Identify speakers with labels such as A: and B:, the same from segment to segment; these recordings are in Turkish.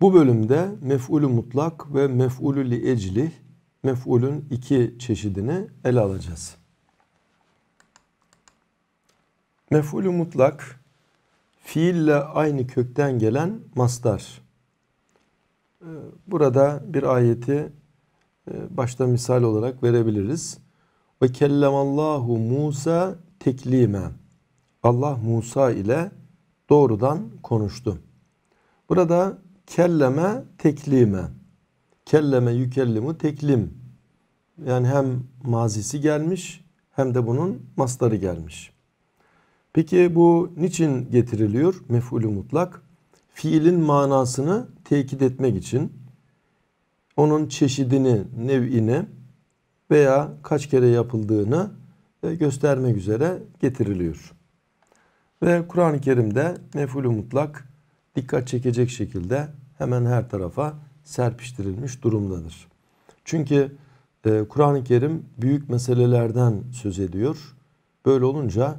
A: Bu bölümde mef'ulü mutlak ve mef'ulü li eclih mef'ulün iki çeşidini ele alacağız. Mef'ulü mutlak fiille aynı kökten gelen mastar. Ee, burada bir ayeti e, başta misal olarak verebiliriz. Ve kellemallahu Musa teklime. Allah Musa ile doğrudan konuştu. Burada Kelleme teklime. Kelleme yükellimu teklim. Yani hem mazisi gelmiş hem de bunun masları gelmiş. Peki bu niçin getiriliyor? Mef'ulü mutlak. Fiilin manasını tekit etmek için onun çeşidini, nev'ini veya kaç kere yapıldığını e, göstermek üzere getiriliyor. Ve Kur'an-ı Kerim'de mef'ulü mutlak dikkat çekecek şekilde hemen her tarafa serpiştirilmiş durumdadır. Çünkü e, Kur'an-ı Kerim büyük meselelerden söz ediyor. Böyle olunca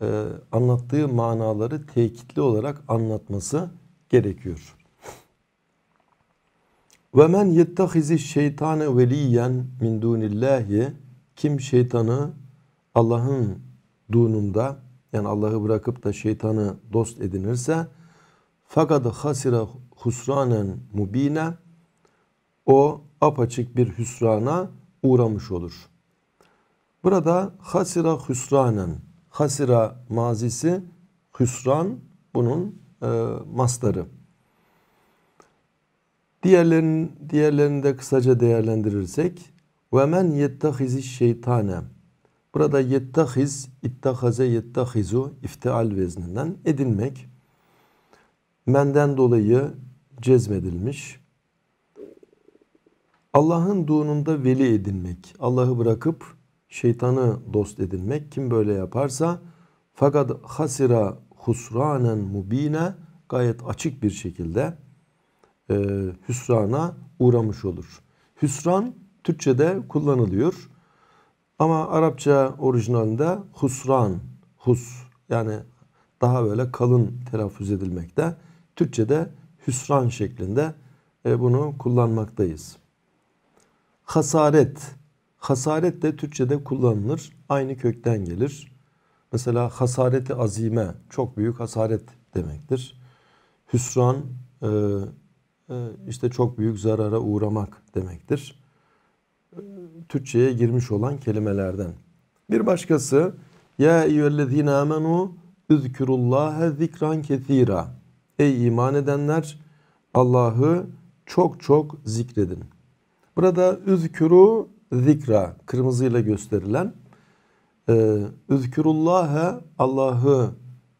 A: e, anlattığı manaları tekitli olarak anlatması gerekiyor. Ve men yettehizi şeytane veliyen min dunillahi kim şeytanı Allah'ın dununda yani Allah'ı bırakıp da şeytanı dost edinirse fakat hasira husranen mubine o apaçık bir hüsrana uğramış olur. Burada hasira hüsranen hasira mazisi hüsran bunun e, masları. Diğerlerin, diğerlerini de kısaca değerlendirirsek ve men yettehizi şeytane Burada yettehiz, ittehaze yettehizu iftial vezninden edinmek. Menden dolayı cezmedilmiş. Allah'ınduğununda veli edinmek, Allah'ı bırakıp şeytanı dost edinmek kim böyle yaparsa fakat hasira husranen mubine gayet açık bir şekilde e, hüsrana uğramış olur. Hüsran Türkçe'de kullanılıyor ama Arapça orijinalinde husran, hus yani daha böyle kalın telaffuz edilmekte. Türkçe'de hüsran şeklinde e, bunu kullanmaktayız. Hasaret. Hasaret de Türkçe'de kullanılır. Aynı kökten gelir. Mesela hasareti azime çok büyük hasaret demektir. Hüsran e, e, işte çok büyük zarara uğramak demektir. Türkçe'ye girmiş olan kelimelerden. Bir başkası Ya eyyühellezine amenu üzkürullâhe zikran kethîrâ Ey iman edenler Allah'ı çok çok zikredin. Burada üzkuru zikra kırmızıyla gösterilen e, üzkürullâhe Allah'ı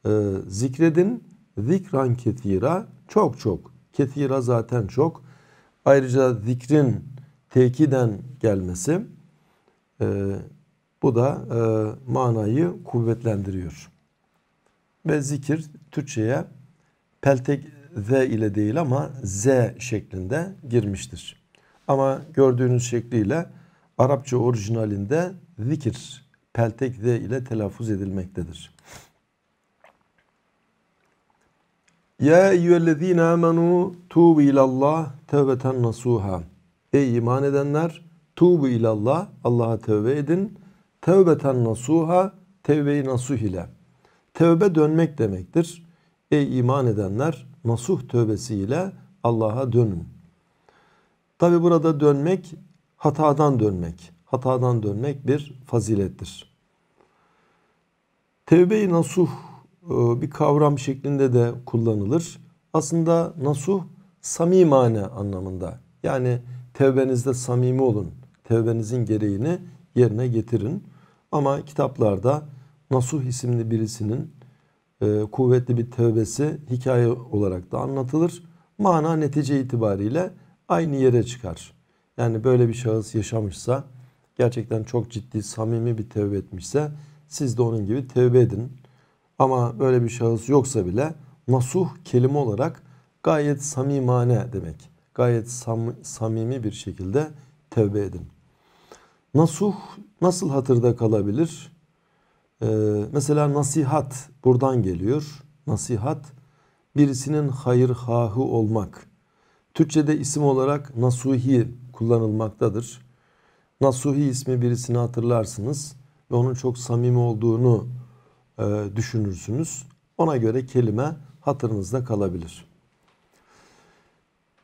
A: e, zikredin zikran ketira çok çok ketira zaten çok ayrıca zikrin tekiden gelmesi e, bu da manayı kuvvetlendiriyor ve zikir Türkçe'ye peltek Z ile değil ama Z şeklinde girmiştir. Ama gördüğünüz şekliyle Arapça orijinalinde zikir peltek Z ile telaffuz edilmektedir. Ya eyyühellezine amenu tuğbu ilallah tevbeten nasuha. Ey iman edenler tuğbu ilallah Allah'a tevbe edin. Tevbeten nasuha tevbe-i nasuh ile. Tevbe dönmek demektir. Ey iman edenler nasuh tövbesiyle Allah'a dönün. Tabi burada dönmek hatadan dönmek. Hatadan dönmek bir fazilettir. Tevbe-i nasuh e, bir kavram şeklinde de kullanılır. Aslında nasuh samimane anlamında. Yani tevbenizde samimi olun. Tevbenizin gereğini yerine getirin. Ama kitaplarda Nasuh isimli birisinin e, kuvvetli bir tövbesi hikaye olarak da anlatılır. Mana netice itibariyle aynı yere çıkar. Yani böyle bir şahıs yaşamışsa gerçekten çok ciddi samimi bir tevbe etmişse siz de onun gibi tövbe edin. Ama böyle bir şahıs yoksa bile nasuh kelime olarak gayet samimane demek. Gayet sam samimi bir şekilde tövbe edin. Nasuh nasıl hatırda kalabilir? Ee, mesela nasihat buradan geliyor. Nasihat birisinin hayır hahı olmak. Türkçe'de isim olarak nasuhi kullanılmaktadır. Nasuhi ismi birisini hatırlarsınız ve onun çok samimi olduğunu e, düşünürsünüz. Ona göre kelime hatırınızda kalabilir.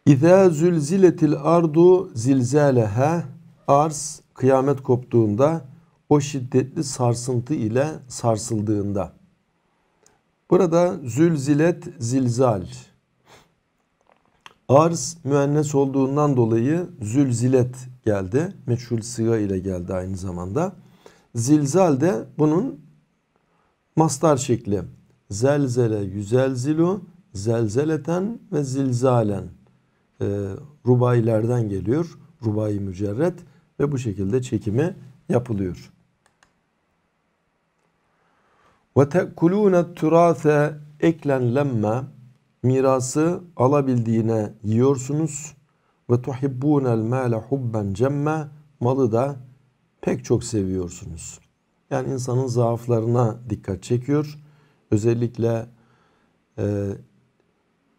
A: İza zülziletil ardu zilzaleha arz kıyamet koptuğunda o şiddetli sarsıntı ile sarsıldığında. Burada zülzilet zilzal. Arz müennes olduğundan dolayı zülzilet geldi. Meçhul sıga ile geldi aynı zamanda. Zilzal de bunun mastar şekli. Zelzele yüzelzilu, zelzeleten ve zilzalen. E, rubayilerden geliyor. Rubayi mücerret ve bu şekilde çekimi yapılıyor. Ve te'kulûne turâse eklen lemme mirası alabildiğine yiyorsunuz ve tuhibbûnel mâle hubben cemme malı da pek çok seviyorsunuz. Yani insanın zaaflarına dikkat çekiyor. Özellikle e,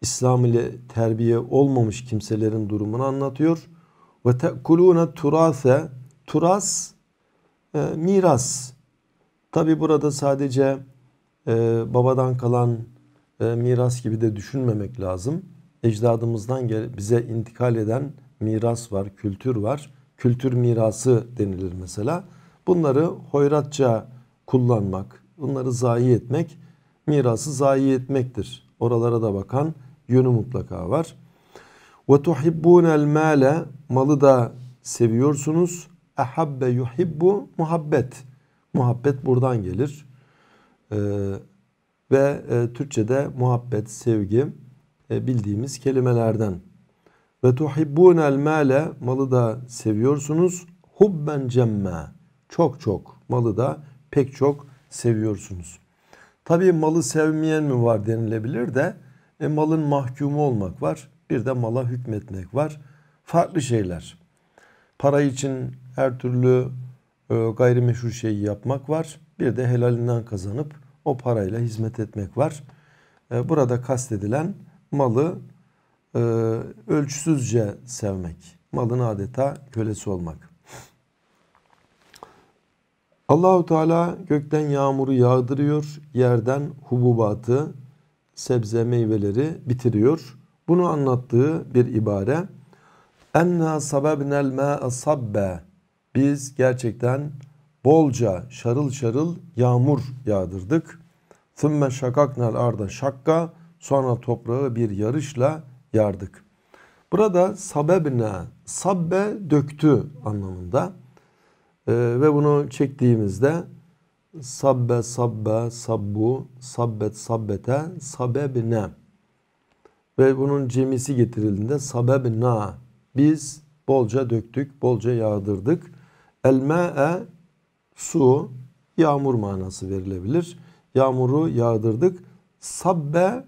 A: İslam ile terbiye olmamış kimselerin durumunu anlatıyor. Ve tekulûne turase turas e, miras. Tabi burada sadece e, babadan kalan e, miras gibi de düşünmemek lazım. Ecdadımızdan gel bize intikal eden miras var, kültür var. Kültür mirası denilir mesela. Bunları hoyratça kullanmak, bunları zayi etmek, mirası zayi etmektir. Oralara da bakan yönü mutlaka var. Ve tuhibbunel male malı da seviyorsunuz. Ehabbe yuhibbu muhabbet. Muhabbet buradan gelir. Ee, ve e, Türkçe'de muhabbet, sevgi e, bildiğimiz kelimelerden. Ve tuhibbunel male malı da seviyorsunuz. Hubben cemme çok çok malı da pek çok seviyorsunuz. Tabii malı sevmeyen mi var denilebilir de e, malın mahkumu olmak var. Bir de mala hükmetmek var. Farklı şeyler. Para için her türlü e, gayrimeşru şeyi yapmak var bir de helalinden kazanıp o parayla hizmet etmek var. E, burada kastedilen malı e, ölçüsüzce sevmek, malın adeta kölesi olmak. Allahu Teala gökten yağmuru yağdırıyor, yerden hububatı, sebze meyveleri bitiriyor. Bunu anlattığı bir ibare. Enna sababnel ma'a sabbe. Biz gerçekten bolca şarıl şarıl yağmur yağdırdık. Thümme şakaknel arda şakka sonra toprağı bir yarışla yardık. Burada sabebne sabbe döktü anlamında ee, ve bunu çektiğimizde sabbe sabbe sabbu sabbet sabbete sabebne ve bunun cemisi getirildiğinde sabebna biz bolca döktük bolca yağdırdık. El ma'e su, yağmur manası verilebilir. Yağmuru yağdırdık. Sabbe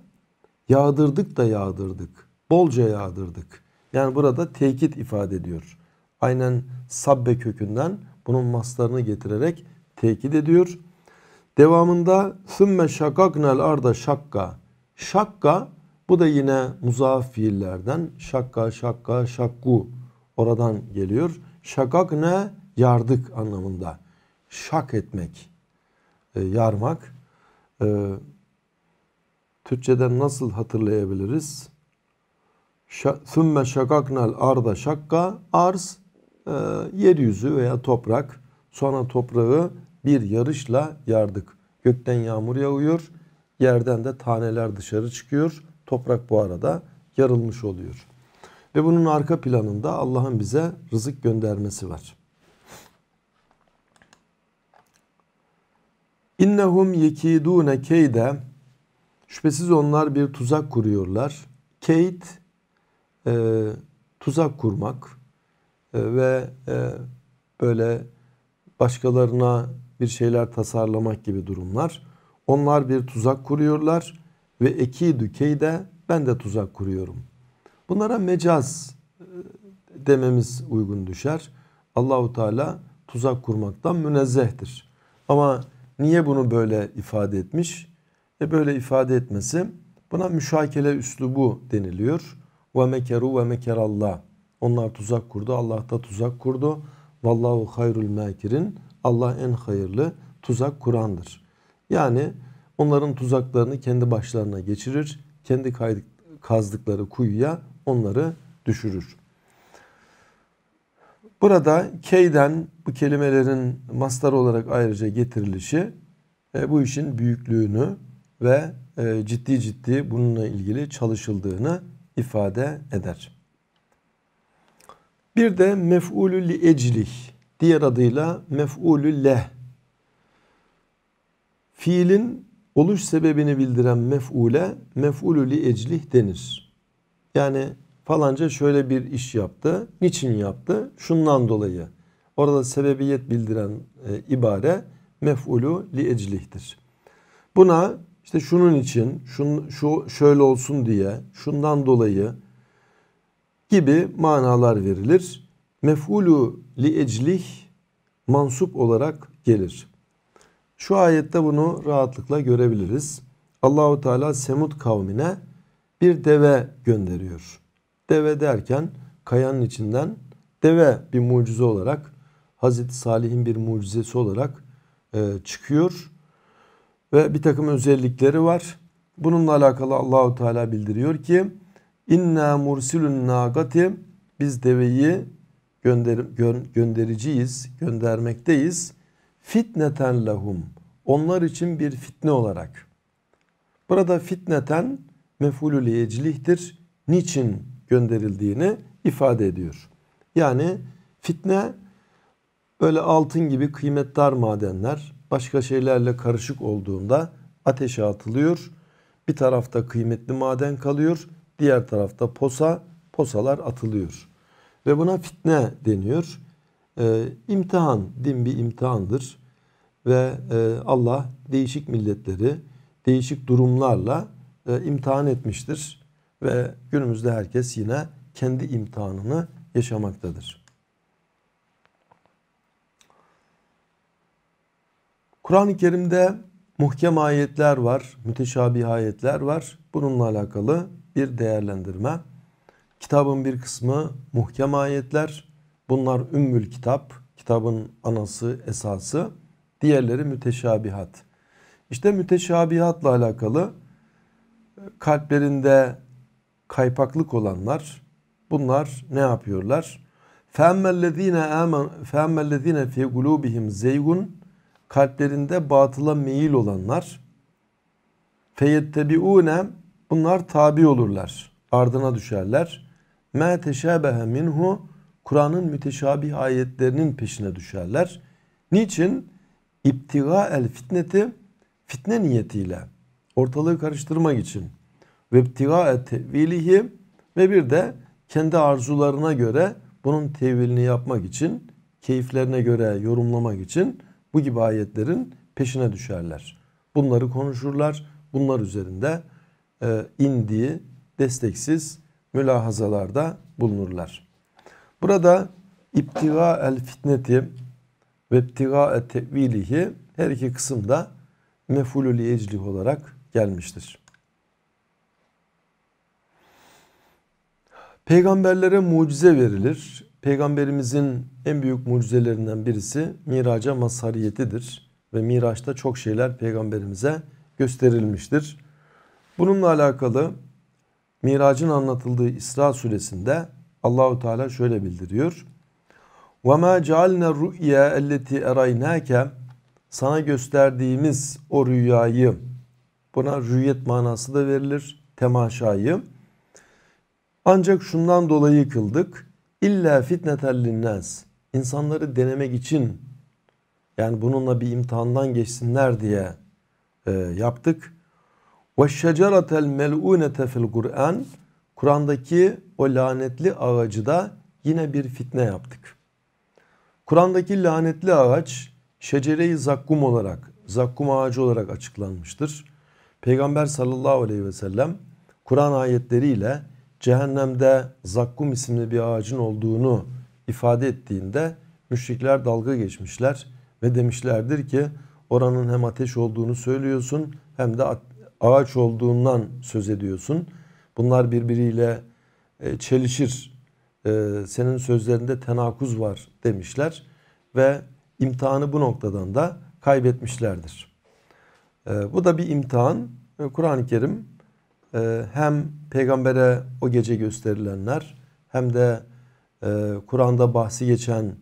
A: yağdırdık da yağdırdık. Bolca yağdırdık. Yani burada tekit ifade ediyor. Aynen sabbe kökünden bunun maslarını getirerek tekit ediyor. Devamında sümme şakaknel arda şakka. Şakka bu da yine muzaaf fiillerden şakka şakka şakku oradan geliyor. Şakak ne? Yardık anlamında şak etmek, e, yarmak. E, Türkçeden nasıl hatırlayabiliriz? Sümme şakaknel arda şakka arz e, yeryüzü veya toprak. Sonra toprağı bir yarışla yardık. Gökten yağmur yağıyor. Yerden de taneler dışarı çıkıyor. Toprak bu arada yarılmış oluyor. Ve bunun arka planında Allah'ın bize rızık göndermesi var. İnnehum yekidune keyde şüphesiz onlar bir tuzak kuruyorlar. Keyit e, tuzak kurmak e, ve e, böyle başkalarına bir şeyler tasarlamak gibi durumlar. Onlar bir tuzak kuruyorlar ve ekidü keyde ben de tuzak kuruyorum. Bunlara mecaz e, dememiz uygun düşer. Allahu Teala tuzak kurmaktan münezzehtir. Ama Niye bunu böyle ifade etmiş? E böyle ifade etmesi buna müşakele üslubu deniliyor. Ve mekeru ve mekerallah. Onlar tuzak kurdu. Allah da tuzak kurdu. Vallahu hayrul makirin. Allah en hayırlı tuzak kurandır. Yani onların tuzaklarını kendi başlarına geçirir. Kendi kazdıkları kuyuya onları düşürür. Burada keyden bu kelimelerin mastar olarak ayrıca getirilişi e, bu işin büyüklüğünü ve e, ciddi ciddi bununla ilgili çalışıldığını ifade eder. Bir de mef'ulü li eclih diğer adıyla mef'ulü leh fiilin oluş sebebini bildiren mef'ule mef'ulü li eclih denir. Yani falanca şöyle bir iş yaptı. Niçin yaptı? Şundan dolayı. Orada sebebiyet bildiren e, ibare mef'ulu li eclihtir. Buna işte şunun için, şun, şu şöyle olsun diye, şundan dolayı gibi manalar verilir. Mef'ulu li eclih mansup olarak gelir. Şu ayette bunu rahatlıkla görebiliriz. Allahu Teala Semud kavmine bir deve gönderiyor. Deve derken kayanın içinden deve bir mucize olarak Hazreti Salih'in bir mucizesi olarak e, çıkıyor ve bir takım özellikleri var. Bununla alakalı Allahu Teala bildiriyor ki inna mursilun nagati biz deveyi gönder, gö, göndericiyiz, göndermekteyiz. Fitneten lahum onlar için bir fitne olarak. Burada fitneten mefulü liyeclihtir. Niçin gönderildiğini ifade ediyor. Yani fitne böyle altın gibi kıymetdar madenler başka şeylerle karışık olduğunda ateşe atılıyor. Bir tarafta kıymetli maden kalıyor, diğer tarafta posa, posalar atılıyor. Ve buna fitne deniyor. Ee, imtihan, din bir imtihandır. Ve e, Allah değişik milletleri, değişik durumlarla e, imtihan etmiştir ve günümüzde herkes yine kendi imtihanını yaşamaktadır. Kur'an-ı Kerim'de muhkem ayetler var, müteşabih ayetler var. Bununla alakalı bir değerlendirme. Kitabın bir kısmı muhkem ayetler. Bunlar ümmül kitap, kitabın anası, esası. Diğerleri müteşabihat. İşte müteşabihatla alakalı kalplerinde kaypaklık olanlar bunlar ne yapıyorlar? فَاَمَّلَّذ۪ينَ اَمَنْ فَاَمَّلَّذ۪ينَ فِي قُلُوبِهِمْ zeygun Kalplerinde batıla meyil olanlar feyettebiune bunlar tabi olurlar. Ardına düşerler. Me teşabehe minhu Kur'an'ın müteşabih ayetlerinin peşine düşerler. Niçin? İptiga el fitneti fitne niyetiyle ortalığı karıştırmak için ve ibtigae tevilihi ve bir de kendi arzularına göre bunun tevilini yapmak için, keyiflerine göre yorumlamak için bu gibi ayetlerin peşine düşerler. Bunları konuşurlar. Bunlar üzerinde e, indiği desteksiz mülahazalarda bulunurlar. Burada iptiga el fitneti ve iptiga et tevilihi her iki kısımda mefulü li olarak gelmiştir. Peygamberlere mucize verilir. Peygamberimizin en büyük mucizelerinden birisi miraca mazhariyetidir. Ve miraçta çok şeyler peygamberimize gösterilmiştir. Bununla alakalı miracın anlatıldığı İsra suresinde Allahu Teala şöyle bildiriyor. وَمَا جَعَلْنَا الرُّؤْيَا اَلَّتِي اَرَيْنَاكَ Sana gösterdiğimiz o rüyayı buna rüyet manası da verilir. Temaşayı ancak şundan dolayı yıkıldık. İlla fitnetel linnas. İnsanları denemek için yani bununla bir imtihandan geçsinler diye e, yaptık. Ve şeceratel mel'unete fil Kur'an. Kur'an'daki o lanetli ağacı da yine bir fitne yaptık. Kur'an'daki lanetli ağaç şecereyi zakkum olarak, zakkum ağacı olarak açıklanmıştır. Peygamber sallallahu aleyhi ve sellem Kur'an ayetleriyle cehennemde zakkum isimli bir ağacın olduğunu ifade ettiğinde müşrikler dalga geçmişler ve demişlerdir ki oranın hem ateş olduğunu söylüyorsun hem de ağaç olduğundan söz ediyorsun. Bunlar birbiriyle e, çelişir. E, Senin sözlerinde tenakuz var demişler ve imtihanı bu noktadan da kaybetmişlerdir. E, bu da bir imtihan. Kur'an-ı Kerim ee, hem peygambere o gece gösterilenler hem de e, Kur'an'da bahsi geçen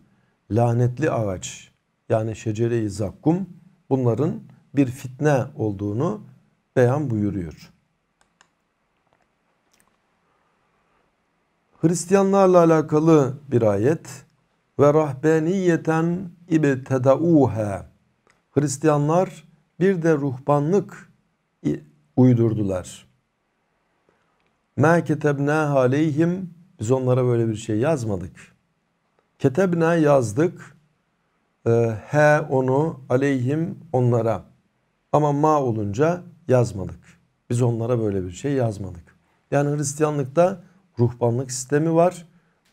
A: lanetli ağaç yani şecere-i zakkum bunların bir fitne olduğunu beyan buyuruyor. Hristiyanlarla alakalı bir ayet ve rahbeniyeten ibtedauha Hristiyanlar bir de ruhbanlık uydurdular. Ma ketebna aleyhim biz onlara böyle bir şey yazmadık. Ketebna yazdık. Ee, he onu aleyhim onlara. Ama ma olunca yazmadık. Biz onlara böyle bir şey yazmadık. Yani Hristiyanlıkta ruhbanlık sistemi var.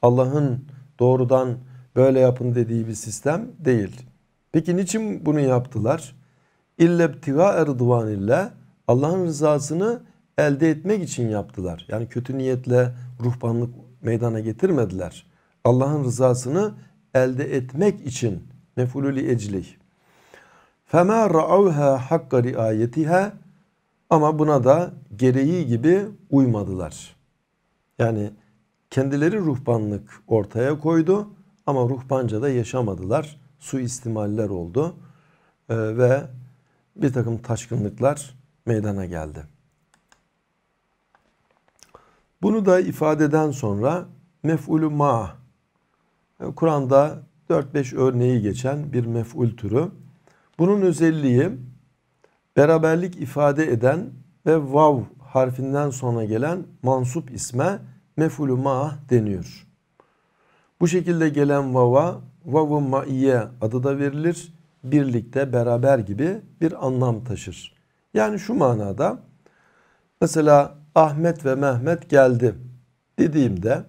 A: Allah'ın doğrudan böyle yapın dediği bir sistem değil. Peki niçin bunu yaptılar? İllebtiga erduvanille Allah'ın rızasını elde etmek için yaptılar. Yani kötü niyetle ruhbanlık meydana getirmediler. Allah'ın rızasını elde etmek için mefulü eclih. Fema ra'avha hakka riayetiha ama buna da gereği gibi uymadılar. Yani kendileri ruhbanlık ortaya koydu ama ruhbanca da yaşamadılar. Suistimaller oldu ee, ve bir takım taşkınlıklar meydana geldi. Bunu da ifadeden sonra mef'ulü ma e, Kur'an'da 4-5 örneği geçen bir mef'ul türü. Bunun özelliği beraberlik ifade eden ve vav harfinden sonra gelen mansup isme mef'ulü ma deniyor. Bu şekilde gelen vava vav-ı maiye adı da verilir. Birlikte, beraber gibi bir anlam taşır. Yani şu manada mesela Ahmet ve Mehmet geldi dediğimde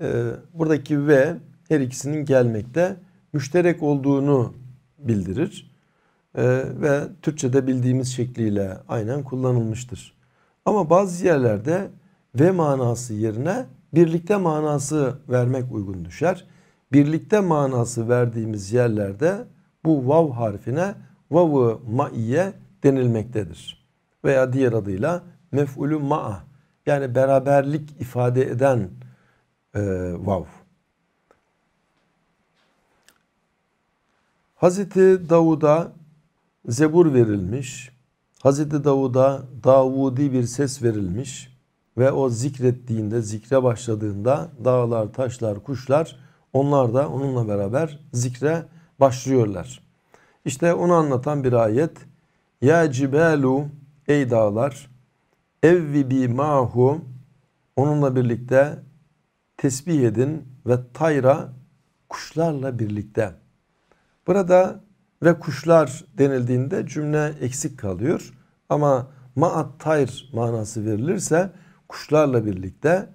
A: e, buradaki ve her ikisinin gelmekte müşterek olduğunu bildirir. E, ve Türkçe'de bildiğimiz şekliyle aynen kullanılmıştır. Ama bazı yerlerde ve manası yerine birlikte manası vermek uygun düşer. Birlikte manası verdiğimiz yerlerde bu vav harfine vavı maiye denilmektedir. Veya diğer adıyla mef'ulü ma'a yani beraberlik ifade eden e, vav. Hazreti Davud'a zebur verilmiş. Hazreti Davud'a Davudi bir ses verilmiş ve o zikrettiğinde, zikre başladığında dağlar, taşlar, kuşlar onlar da onunla beraber zikre başlıyorlar. İşte onu anlatan bir ayet. Ya cibelu ey dağlar Evvi bi mahum onunla birlikte tesbih edin ve tayra kuşlarla birlikte. Burada ve kuşlar denildiğinde cümle eksik kalıyor ama maat tayr manası verilirse kuşlarla birlikte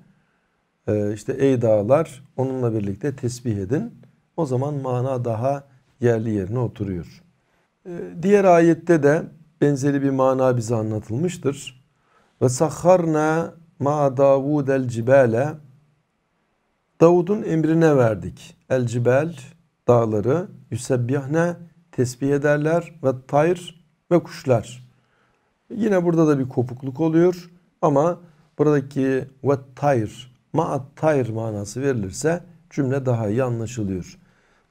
A: e, işte ey dağlar onunla birlikte tesbih edin. O zaman mana daha yerli yerine oturuyor. E, diğer ayette de benzeri bir mana bize anlatılmıştır. Ve sahharna ma Davud el cibale Davud'un emrine verdik. El cibel dağları yüsebbihne tesbih ederler ve tayr ve kuşlar. Yine burada da bir kopukluk oluyor ama buradaki ve tayr ma tayr manası verilirse cümle daha iyi anlaşılıyor.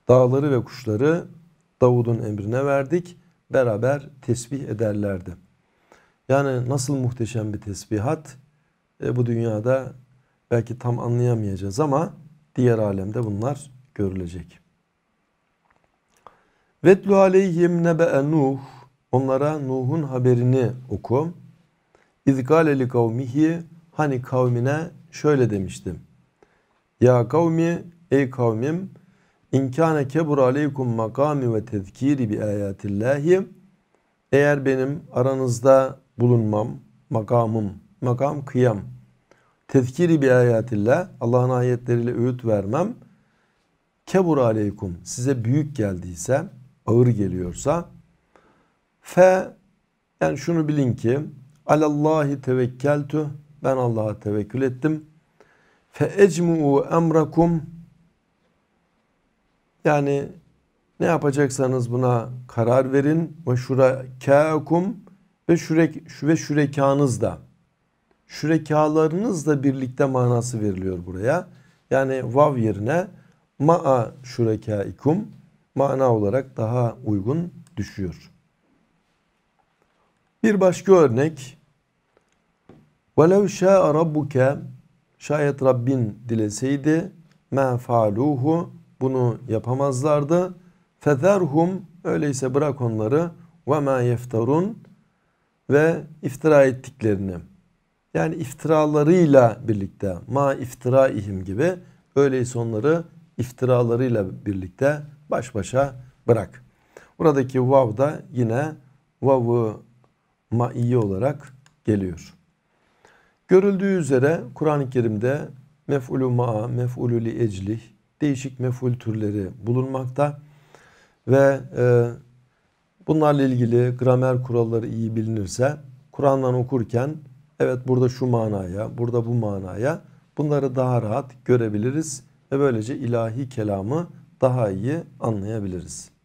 A: Dağları ve kuşları Davud'un emrine verdik beraber tesbih ederlerdi. Yani nasıl muhteşem bir tesbihat e, bu dünyada belki tam anlayamayacağız ama diğer alemde bunlar görülecek. Vetlu aleyhim nebe'e Nuh onlara Nuh'un haberini oku. İzgale li kavmihi hani kavmine şöyle demiştim. Ya kavmi ey kavmim İnkâne kebur aleykum makami ve tezkiri bi ayatillahi. Eğer benim aranızda bulunmam, makamım, makam kıyam. Tezkiri bi ayatillah, Allah'ın ayetleriyle öğüt vermem. Kebur aleykum, size büyük geldiyse, ağır geliyorsa. Fe, yani şunu bilin ki, alallahi tevekkeltü, ben Allah'a tevekkül ettim. Fe ecmu'u emrakum, yani ne yapacaksanız buna karar verin. Ve şura şurakâkum ve şürek ve şürekanızla şürekalarınızla birlikte manası veriliyor buraya. Yani vav yerine ma'a şürekaikum mana olarak daha uygun düşüyor. Bir başka örnek. وَلَوْ شَاءَ رَبُّكَ Şayet Rabbin dileseydi مَا فَعَلُوهُ Bunu yapamazlardı. فَذَرْهُمْ Öyleyse bırak onları وَمَا يَفْتَرُونَ ve iftira ettiklerini yani iftiralarıyla birlikte ma iftira ihim gibi öyleyse onları iftiralarıyla birlikte baş başa bırak. Buradaki vav da yine vav'ı maiye olarak geliyor. Görüldüğü üzere Kur'an-ı Kerim'de mef'ulü ma'a, mef'ulü li eclih değişik mef'ul türleri bulunmakta ve e, Bunlarla ilgili gramer kuralları iyi bilinirse Kur'an'dan okurken evet burada şu manaya, burada bu manaya bunları daha rahat görebiliriz ve böylece ilahi kelamı daha iyi anlayabiliriz.